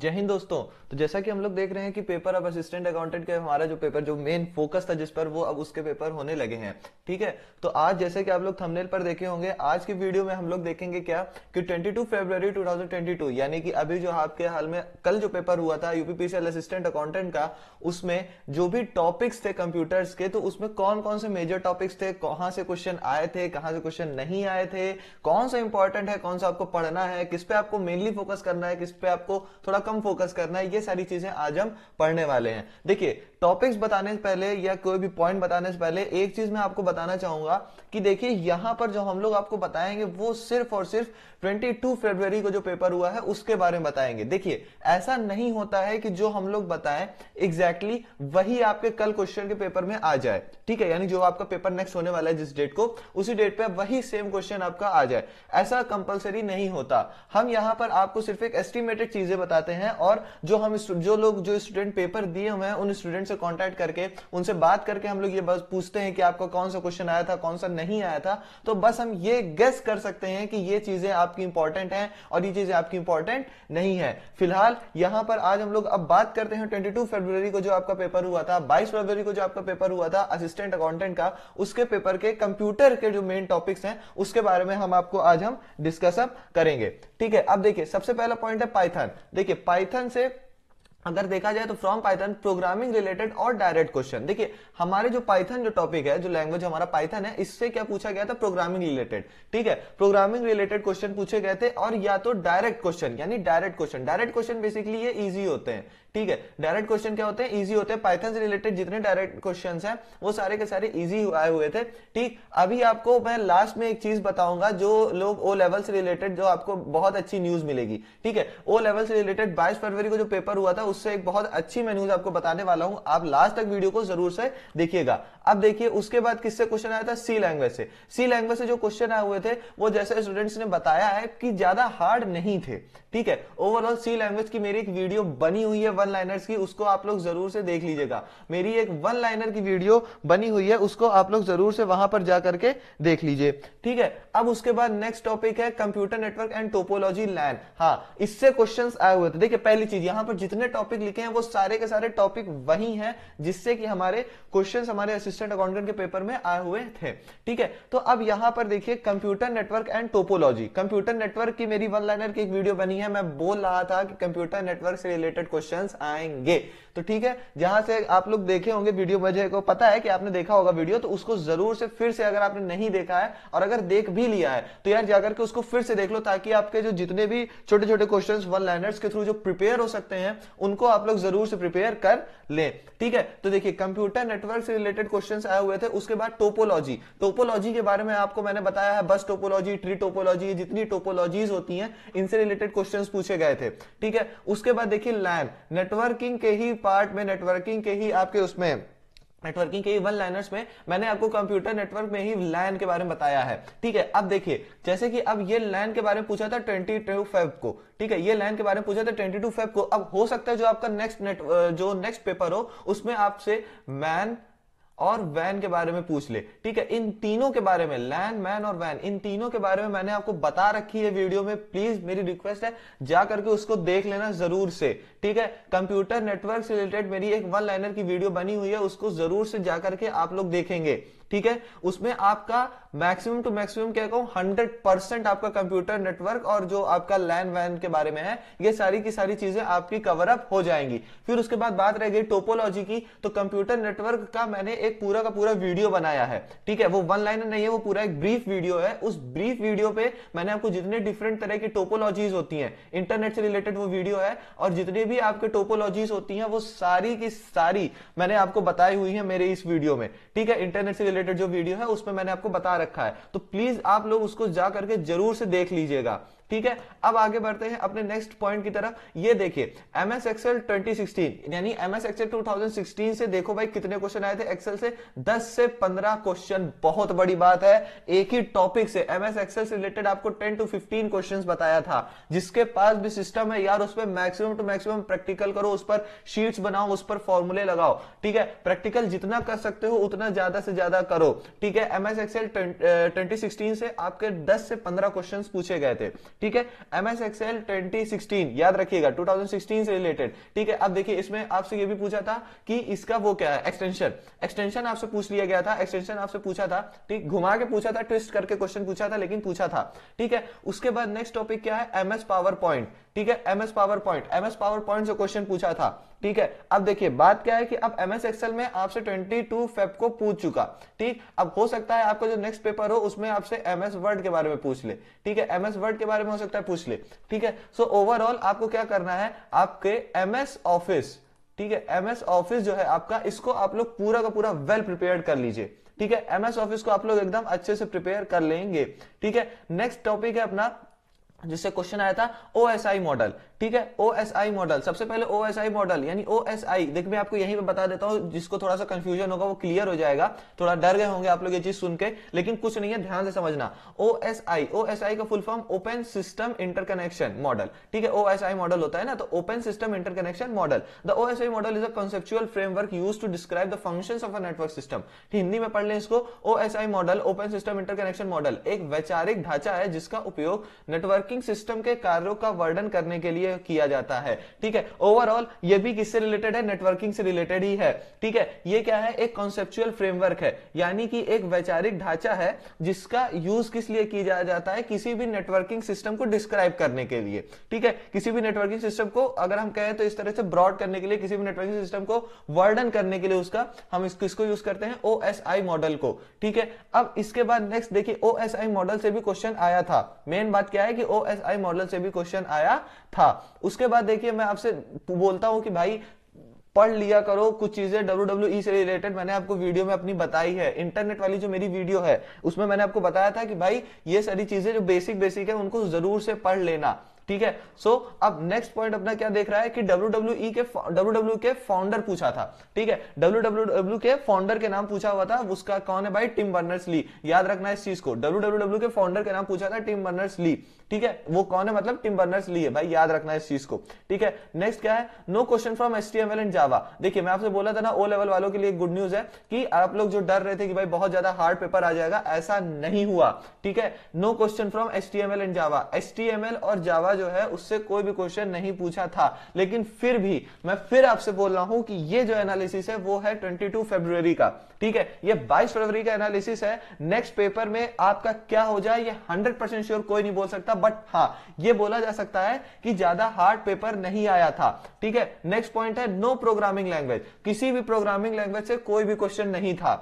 जय हिंद दोस्तों तो जैसा कि हम लोग देख रहे हैं कि पेपर अब असिस्टेंट अकाउंटेंट के हमारा जो पेपर जो मेन फोकस था जिस पर वो अब उसके पेपर होने लगे हैं ठीक है तो आज जैसे कि आप लोग थंबनेल पर देखे होंगे आज की वीडियो में हम लोग देखेंगे क्या कि 22 फरवरी 2022 यानी कि अभी जो आपके हाल में कल जो पेपर हुआ था यूपीपीसीएल असिस्टेंट अकाउंटेंट का उसमें जो भी टॉपिक्स थे कंप्यूटर्स के तो उसमें कौन कौन से मेजर टॉपिक्स थे कहां से क्वेश्चन आए थे कहां से क्वेश्चन नहीं आए थे कौन सा इंपॉर्टेंट है कौन सा आपको पढ़ना है किस पे आपको मेनली फोकस करना है किस पे आपको थोड़ा कम फोकस करना है ये सारी चीजें आज हम पढ़ने वाले हैं देखिए टॉपिक्स बताने से पहले या कोई भी पॉइंट बताने से पहले एक चीज मैं आपको बताना चाहूंगा कि देखिए यहां पर जो हम लोग आपको बताएंगे वो सिर्फ और सिर्फ 22 फरवरी को जो पेपर हुआ है उसके बारे में बताएंगे देखिए ऐसा नहीं होता है कि जो हम लोग बताएं एग्जैक्टली exactly वही आपके कल क्वेश्चन के पेपर में आ जाए ठीक है यानी जो आपका पेपर नेक्स्ट होने वाला है जिस डेट को उसी डेट पर वही सेम क्वेश्चन आपका आ जाए ऐसा कंपल्सरी नहीं होता हम यहां पर आपको सिर्फ एक एस्टिमेटेड चीजें बताते जाते हैं और जो हम जो लोग जो स्टूडेंट पेपर दिए हुए हैं उन स्टूडेंट से कॉन्टेक्ट करके उनसे बात करके हम लोग ये बस पूछते हैं कि आपका कौन सा क्वेश्चन आया था कौन सा नहीं आया था तो बस हम ये गेस कर सकते हैं कि ये चीजें आपकी इंपॉर्टेंट हैं और ये चीजें आपकी इंपॉर्टेंट नहीं है फिलहाल यहां पर आज हम लोग अब बात करते हैं ट्वेंटी टू फेब्रवरी को जो आपका पेपर हुआ था बाईस फरवरी को जो आपका पेपर हुआ था असिस्टेंट अकाउंटेंट का उसके पेपर के कंप्यूटर के जो मेन टॉपिक्स हैं उसके बारे में हम आपको आज हम डिस्कस करेंगे ठीक है अब देखिए सबसे पहला पॉइंट है पाइथन देखिए पाइथन से अगर देखा जाए तो फ्रॉम पाइथन प्रोग्रामिंग रिलेटेड और डायरेक्ट क्वेश्चन देखिए हमारे जो पाइथन जो टॉपिक है जो लैंग्वेज हमारा पाइथन है इससे क्या पूछा गया था प्रोग्रामिंग रिलेटेड ठीक है प्रोग्रामिंग रिलेटेड क्वेश्चन पूछे गए थे और या तो डायरेक्ट क्वेश्चन यानी direct question direct question basically ये इजी होते हैं ठीक है डायरेक्ट क्वेश्चन क्या होते हैं इजी होते हैं पाइथन से रिलेटेड जितने डायरेक्ट क्वेश्चन हैं वो सारे के सारे इजी आए हुए थे ठीक अभी आपको मैं लास्ट में एक चीज बताऊंगा जो लोग ओ लेवल से रिलेटेड जो आपको बहुत अच्छी न्यूज मिलेगी ठीक है ओ लेवल से रिलेटेड बाईस फरवरी को जो पेपर हुआ था उससे एक बहुत अच्छी मैं न्यूज आपको बताने वाला हूं आप लास्ट तक वीडियो को जरूर से देखिएगा अब देखिए उसके बाद किससे क्वेश्चन आया था सी लैंग्वेज से सी लैंग्वेज से जो क्वेश्चन आए हुए थे वो जैसे स्टूडेंट्स ने बताया है कि ज्यादा हार्ड नहीं थे ठीक है ओवरऑल सी लैंग्वेज की मेरी एक वीडियो बनी हुई है वन लाइनर्स की उसको आप लोग जरूर से देख लीजिएगा मेरी एक वन लाइनर की वीडियो बनी हुई है उसको आप लोग जरूर से वहां पर जाकर के देख लीजिए ठीक है अब उसके बाद नेक्स्ट टॉपिक है computer network and topology LAN हाँ इससे क्वेश्चन आए हुए थे देखिए पहली चीज यहाँ पर जितने टॉपिक लिखे हैं वो सारे के सारे टॉपिक वही है जिससे कि हमारे क्वेश्चन हमारे असिस्टेंट अकाउंटेंट के पेपर में आए हुए थे ठीक है तो अब यहां पर देखिए computer network and topology computer network की मेरी वन लाइनर की एक वीडियो बनी है मैं बोल रहा था कि कंप्यूटर नेटवर्क से रिलेटेड क्वेश्चन आएंगे तो ठीक है जहां से आप लोग देखे होंगे वीडियो मुझे को पता है कि आपने देखा होगा वीडियो तो उसको जरूर से फिर से अगर आपने नहीं देखा है और अगर देख भी लिया है तो यार जाकर के उसको फिर से देख लो ताकि आपके जो जितने भी छोटे छोटे क्वेश्चन वन लाइनर्स के थ्रू जो प्रिपेयर हो सकते हैं उनको आप लोग जरूर से प्रिपेयर कर ले ठीक है तो देखिए कंप्यूटर नेटवर्क से रिलेटेड क्वेश्चन क्वेश्चन आए हुए थे उसके बाद टोपोलॉजी टोपोलॉजी के बारे में आपको मैंने बताया है बस टोपोलॉजी ट्री टोपोलॉजी जितनी टोपोलॉजीज होती हैं इनसे रिलेटेड क्वेश्चन पूछे गए थे ठीक है उसके बाद देखिए लैन नेटवर्किंग के ही पार्ट में नेटवर्किंग के ही आपके उसमें नेटवर्किंग के वन लाइनर्स में मैंने आपको कंप्यूटर नेटवर्क में ही लैन के बारे में बताया है ठीक है अब देखिए जैसे कि अब ये लैन के बारे में पूछा था ट्वेंटी टू फाइव को ठीक है ये लैन के बारे में पूछा था ट्वेंटी टू फाइव को अब हो सकता है जो आपका नेक्स्ट नेट जो नेक्स्ट पेपर हो उसमें आपसे मैन और वैन के बारे में पूछ ले ठीक है इन तीनों के बारे में लैंड मैन और वैन इन तीनों के बारे में मैंने आपको बता रखी है वीडियो में प्लीज मेरी रिक्वेस्ट है जा करके उसको देख लेना जरूर से ठीक है कंप्यूटर नेटवर्क से रिलेटेड मेरी एक वन लाइनर की वीडियो बनी हुई है उसको जरूर से जाकर के आप लोग देखेंगे ठीक है उसमें आपका मैक्सिमम टू मैक्सिमम क्या कहूँ हंड्रेड परसेंट आपका कंप्यूटर नेटवर्क और जो आपका लैन वैन के बारे में है ये सारी की सारी चीजें आपकी कवर अप हो जाएंगी फिर उसके बाद बात रह गई टोपोलॉजी की तो कंप्यूटर नेटवर्क का मैंने एक पूरा का पूरा वीडियो बनाया है ठीक है वो वन लाइन नहीं है वो पूरा एक ब्रीफ वीडियो है उस ब्रीफ वीडियो पे मैंने आपको जितने डिफरेंट तरह की टोपोलॉजीज होती है इंटरनेट से रिलेटेड वो वीडियो है और जितनी भी आपके टोपोलॉजीज होती है वो सारी की सारी मैंने आपको बताई हुई है मेरे इस वीडियो में ठीक है इंटरनेट से रिलेटेड रिलेटेड जो वीडियो है उसमें मैंने आपको बता रखा है तो प्लीज आप लोग उसको जाकर के जरूर से देख लीजिएगा ठीक है अब आगे बढ़ते हैं अपने नेक्स्ट पॉइंट की तरफ ये देखिए एम एस एक्सएल ट्वेंटी यानी एम एस एक्सएल टू से देखो भाई कितने क्वेश्चन आए थे एक्सएल से दस से पंद्रह क्वेश्चन बहुत बड़ी बात है एक ही टॉपिक से एम एस एक्सेल से रिलेटेड आपको टेन टू फिफ्टीन क्वेश्चन बताया था जिसके पास भी सिस्टम है यार उस पर मैक्सिमम टू मैक्सिमम प्रैक्टिकल करो उस पर शीट्स बनाओ उस पर फॉर्मूले लगाओ ठीक है प्रैक्टिकल जितना कर सकते हो उतना ज्यादा से ज्यादा करो ठीक है एम एस एक्सएल ट्वेंटी से आपके दस से पंद्रह क्वेश्चन पूछे गए थे ठीक है M S Excel twenty sixteen याद रखिएगा टू थाउजेंड सिक्सटीन से रिलेटेड ठीक है अब देखिए इसमें आपसे ये भी पूछा था कि इसका वो क्या है एक्सटेंशन एक्सटेंशन आपसे पूछ लिया गया था एक्सटेंशन आपसे पूछा था ठीक घुमा के पूछा था ट्विस्ट करके क्वेश्चन पूछा था लेकिन पूछा था ठीक है उसके बाद नेक्स्ट टॉपिक क्या है एमएस पावर पॉइंट ठीक है MS PowerPoint MS PowerPoint से क्वेश्चन पूछा था ठीक है अब देखिए बात क्या है कि अब एमएस एक्सएल में आपसे 22 फेब को पूछ चुका ठीक अब हो सकता है आपका जो नेक्स्ट पेपर हो उसमें आपसे एमएस वर्ड के बारे में पूछ ले ठीक है एमएस वर्ड के बारे में हो सकता है पूछ ले ठीक है सो so, ओवरऑल आपको क्या करना है आपके एमएस ऑफिस ठीक है एमएस ऑफिस जो है आपका इसको आप लोग पूरा का पूरा वेल प्रिपेयर कर लीजिए ठीक है एमएस ऑफिस को आप लोग एकदम अच्छे से प्रिपेयर कर लेंगे ठीक है नेक्स्ट टॉपिक है अपना जिससे क्वेश्चन आया था ओ मॉडल ठीक है ओ एस आई मॉडल सबसे पहले ओ एस आई मॉडल यानी ओ एस आई देख मैं आपको यहीं पे बता देता हूं जिसको थोड़ा सा कंफ्यूजन होगा वो क्लियर हो जाएगा थोड़ा डर गए होंगे आप लोग ये चीज सुन के लेकिन कुछ नहीं है ध्यान से समझना ओ S I O S I का full form open system interconnection model ठीक है ओ एस आई मॉडल होता है ना तो open system interconnection model the O S I model is a conceptual framework use to describe the function of a network system Hindi में पढ़ लें इसको O S I model open system interconnection model एक वैचारिक ढांचा है जिसका उपयोग नेटवर्किंग सिस्टम के कार्यों का वर्णन करने के लिए किया जाता है ठीक है ओवरऑल ये भी किससे रिलेटेड है नेटवर्किंग से रिलेटेड ही है ठीक है ये क्या है एक कॉन्सेप्चुअल फ्रेमवर्क है यानी कि एक वैचारिक ढांचा है जिसका यूज किस लिए किया जाता है किसी भी नेटवर्किंग सिस्टम को डिस्क्राइब करने के लिए ठीक है किसी भी नेटवर्किंग सिस्टम को अगर हम कहें तो इस तरह से ब्रॉड करने के लिए किसी भी नेटवर्किंग सिस्टम को वर्डन करने के लिए उसका हम इस, किसको यूज करते हैं ओ मॉडल को ठीक है अब इसके बाद नेक्स्ट देखिए ओ मॉडल से भी क्वेश्चन आया था मेन बात क्या है कि ओ मॉडल से भी क्वेश्चन आया था उसके बाद देखिए मैं आपसे बोलता हूं कि भाई पढ़ लिया करो कुछ चीजें डब्ल्यू डब्ल्यू e से रिलेटेड मैंने आपको वीडियो में अपनी बताई है इंटरनेट वाली जो मेरी वीडियो है उसमें मैंने आपको बताया था कि भाई ये सारी चीजें जो बेसिक बेसिक है उनको जरूर से पढ़ लेना ठीक है सो so, अब नेक्स्ट पॉइंट अपना क्या देख रहा है कि डब्ल्यू e के डब्ल्यू e के फाउंडर पूछा था ठीक है डब्ल्यू के फाउंडर के नाम पूछा हुआ था उसका कौन है भाई टिम बर्नर्स ली याद रखना इस चीज को डब्ल्यू के फाउंडर के नाम पूछा था टिम बर्नर्स ली ठीक है वो कौन है मतलब टिम बर्नर्स ली है भाई याद रखना इस चीज को ठीक है नेक्स्ट क्या है no question from S T M L and Java देखिए मैं आपसे बोला था ना ओ लेवल वालों के लिए गुड न्यूज है कि आप लोग जो डर रहे थे कि भाई बहुत ज्यादा हार्ड पेपर आ जाएगा ऐसा नहीं हुआ ठीक है no question from S T M L and Java S T M L और जावा जो है उससे कोई भी क्वेश्चन नहीं पूछा था लेकिन फिर भी मैं फिर आपसे बोल रहा हूं कि ये जो एनालिसिस है वो है ट्वेंटी टू फेब्रुवरी का ठीक है ये 22 फरवरी का एनालिसिस है नेक्स्ट पेपर में आपका क्या हो जाए ये 100 परसेंट श्योर कोई नहीं बोल सकता बट हाँ ये बोला जा सकता है कि ज्यादा हार्ड पेपर नहीं आया था ठीक है नेक्स्ट पॉइंट है नो प्रोग्रामिंग लैंग्वेज किसी भी प्रोग्रामिंग लैंग्वेज से कोई भी क्वेश्चन नहीं था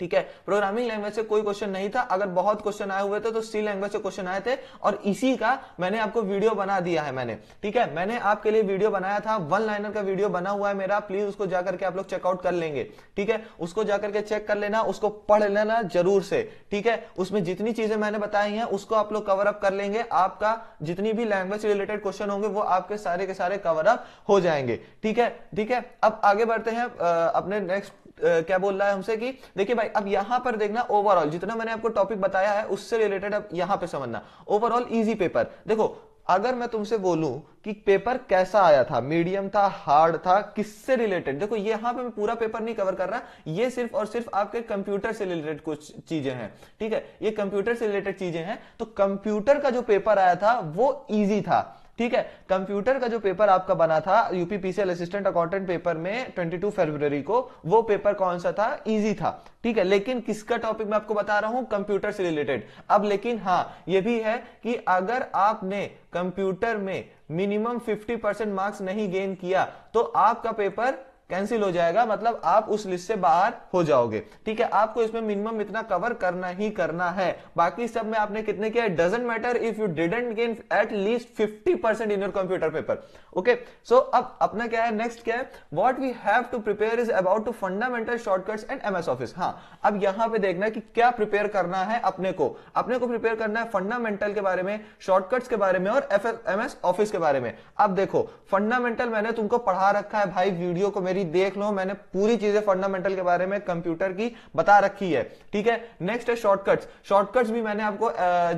ठीक है प्रोग्रामिंग लैंग्वेज से कोई क्वेश्चन नहीं था अगर बहुत क्वेश्चन आए हुए थे तो सी लैंग्वेज से क्वेश्चन आए थे और इसी का मैंने आपको वीडियो बना दिया है मैंने ठीक है मैंने आपके लिए वीडियो बनाया था वन लाइनर का वीडियो बना हुआ है मेरा प्लीज उसको जाकर के आप लोग चेकआउट कर लेंगे ठीक है उसको जाकर के चेक कर लेना उसको पढ़ लेना जरूर से ठीक है उसमें जितनी चीजें मैंने बताई है उसको आप लोग कवर अप कर लेंगे आपका जितनी भी लैंग्वेज रिलेटेड क्वेश्चन होंगे वो आपके सारे के सारे कवर अप हो जाएंगे ठीक है ठीक है अब आगे बढ़ते हैं अपने नेक्स्ट क्या बोल रहा है हमसे कि देखिए भाई अब यहां पर देखना ओवरऑल जितना मैंने आपको टॉपिक बताया है उससे रिलेटेड अब यहां पे समझना ओवरऑल इजी पेपर देखो अगर मैं तुमसे बोलूं कि पेपर कैसा आया था मीडियम था हार्ड था किससे रिलेटेड देखो यहां पे मैं पूरा पेपर नहीं कवर कर रहा ये सिर्फ और सिर्फ आपके कंप्यूटर से रिलेटेड कुछ चीजें हैं ठीक है ये कंप्यूटर से रिलेटेड चीजें हैं तो कंप्यूटर का जो पेपर आया था वो इजी था ठीक है कंप्यूटर का जो पेपर आपका बना था यूपीपीसीएल असिस्टेंट अकाउंटेंट पेपर में 22 फरवरी को वो पेपर कौन सा था इजी था ठीक है लेकिन किसका टॉपिक मैं आपको बता रहा हूं कंप्यूटर से रिलेटेड अब लेकिन हाँ ये भी है कि अगर आपने कंप्यूटर में मिनिमम 50 परसेंट मार्क्स नहीं गेन किया तो आपका पेपर कैंसिल हो जाएगा मतलब आप उस लिस्ट से बाहर हो जाओगे ठीक है आपको इसमें मिनिमम इतना कवर करना ही करना है बाकी सब में आपने कितने किया doesn't matter if you didn't gain at least fifty percent in your computer paper okay so अब अपना क्या है नेक्स्ट क्या है what we have to prepare is about two fundamental shortcuts and M S office हाँ अब यहां पे देखना कि क्या प्रिपेयर करना है अपने को अपने को प्रिपेयर करना है फंडामेंटल के बारे में शॉर्टकट्स के बारे में और एम एस ऑफिस के बारे में अब देखो फंडामेंटल मैंने तुमको पढ़ा रखा है भाई वीडियो को मेरी मेरी देख लो मैंने पूरी चीजें फंडामेंटल के बारे में कंप्यूटर की बता रखी है ठीक है नेक्स्ट है शॉर्टकट्स शॉर्टकट्स भी मैंने आपको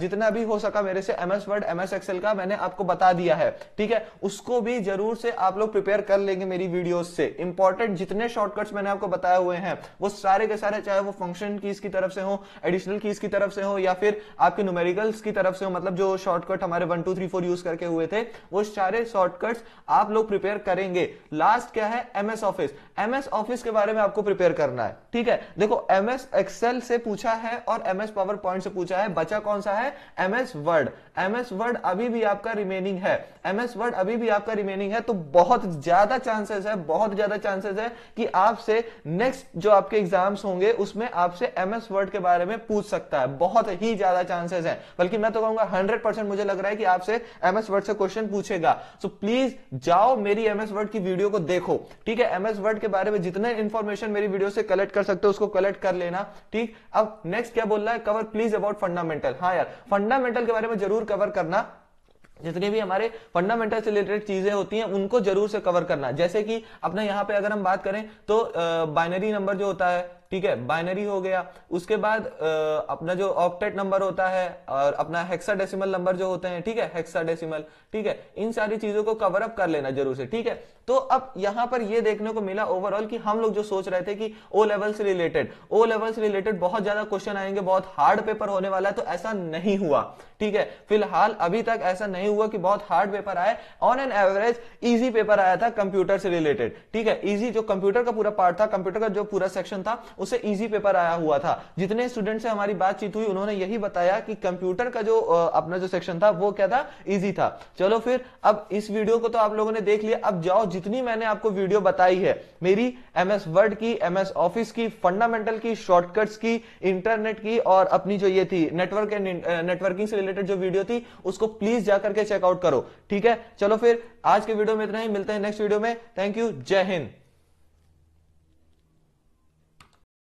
जितना भी हो सका मेरे से एमएस वर्ड एमएस एक्सेल का मैंने आपको बता दिया है ठीक है उसको भी जरूर से आप लोग प्रिपेयर कर लेंगे मेरी वीडियो से इंपॉर्टेंट जितने शॉर्टकट्स मैंने आपको बताए हुए हैं वो सारे के सारे चाहे वो फंक्शन कीज की तरफ से हो एडिशनल कीज की तरफ से हो या फिर आपके न्यूमेरिकल्स की तरफ से हो मतलब जो शॉर्टकट हमारे one two three four use करके हुए थे वो सारे शॉर्टकट्स आप लोग प्रिपेयर करेंगे लास्ट क्या है एमएस ऑफिस एमएस ऑफिस के बारे में आपको प्रिपेयर करना है ठीक है देखो एमएस एक्सेल से पूछा है और एमएस पावर पॉइंट से पूछा है बचा कौन सा है एमएस वर्ड एमएस वर्ड अभी भी आपका रिमेनिंग है एमएस वर्ड अभी भी आपका रिमेनिंग है तो बहुत ज्यादा चांसेस है बहुत ज्यादा चांसेस है कि आपसे नेक्स्ट जो आपके एग्जाम्स होंगे उसमें आपसे एमएस वर्ड के बारे में पूछ सकता है बहुत ही ज्यादा चांसेस है बल्कि मैं तो कहूंगा हंड्रेड मुझे लग रहा है कि आपसे एमएस वर्ड से क्वेश्चन पूछेगा सो so, प्लीज जाओ मेरी एमएस वर्ड की वीडियो को देखो ठीक है एमएस वर्ड के बारे में जितने इन्फॉर्मेशन मेरी वीडियो से कलेक्ट कर सकते हो उसको कलेक्ट कर लेना ठीक अब नेक्स्ट क्या बोल रहा है कवर प्लीज अबाउट फंडामेंटल हाँ यार फंडामेंटल के बारे में जरूर कवर करना जितने भी हमारे फंडामेंटल से रिलेटेड चीजें होती हैं उनको जरूर से कवर करना जैसे कि अपना यहाँ पे अगर हम बात करें तो बाइनरी नंबर जो होता है ठीक है बाइनरी हो गया उसके बाद अपना जो ऑक्टेट नंबर होता है और अपना हेक्साडेसिमल नंबर जो होते हैं ठीक है हेक्साडेसिमल ठीक है इन सारी चीजों को कवर अप कर लेना जरूर से ठीक है तो अब यहां पर यह देखने को मिला ओवरऑल कि हम लोग जो सोच रहे थे कि ओ लेवल से रिलेटेड ओ लेवल से रिलेटेड बहुत ज्यादा क्वेश्चन आएंगे बहुत हार्ड पेपर होने वाला है तो ऐसा नहीं हुआ ठीक है फिलहाल अभी तक ऐसा नहीं हुआ कि बहुत हार्ड पेपर आए on an average easy paper आया था कंप्यूटर से रिलेटेड ठीक है इजी जो कंप्यूटर का पूरा पार्ट था कंप्यूटर का जो पूरा सेक्शन था उसे इजी पेपर आया हुआ था जितने स्टूडेंट से हमारी बातचीत हुई उन्होंने यही बताया कि कंप्यूटर का जो अपना जो सेक्शन था वो क्या था इजी था चलो फिर अब इस वीडियो को तो आप लोगों ने देख लिया अब जाओ जितनी मैंने आपको वीडियो बताई है मेरी एमएस वर्ड की एमएस ऑफिस की फंडामेंटल की शॉर्टकट्स की इंटरनेट की और अपनी जो ये थी नेटवर्क एंड नेटवर्किंग से रिलेटेड जो वीडियो थी उसको प्लीज जाकर के चेकआउट करो ठीक है चलो फिर आज के वीडियो में इतना ही मिलते हैं नेक्स्ट वीडियो में थैंक यू जय हिंद